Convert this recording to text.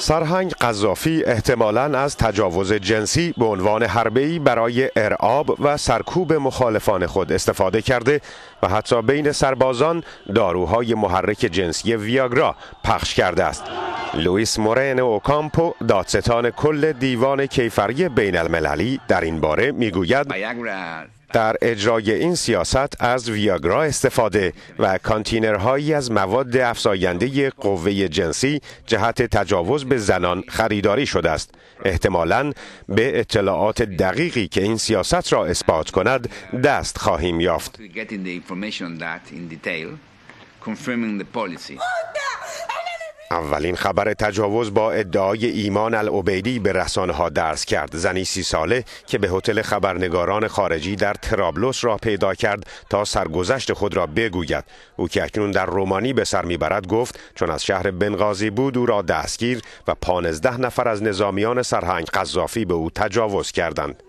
سرهنگ قذافی احتمالا از تجاوز جنسی به عنوان حربهی برای ارعاب و سرکوب مخالفان خود استفاده کرده و حتی بین سربازان داروهای محرک جنسی ویاگرا پخش کرده است لوئیس مورن اوکامپو دادستان کل دیوان کیفری بین المللی در این باره میگوید در اجرای این سیاست از ویاگرا استفاده و کانتینرهایی از مواد افزاینده قوه جنسی جهت تجاوز به زنان خریداری شده است احتمالا به اطلاعات دقیقی که این سیاست را اثبات کند دست خواهیم یافت اولین خبر تجاوز با ادعای ایمان العبیدی به رسانه ها درس کرد زنی سی ساله که به هتل خبرنگاران خارجی در ترابلوس را پیدا کرد تا سرگذشت خود را بگوید او که اکنون در رومانی به سر میبرد گفت چون از شهر بنغازی بود او را دستگیر و پانزده نفر از نظامیان سرهنگ قذافی به او تجاوز کردند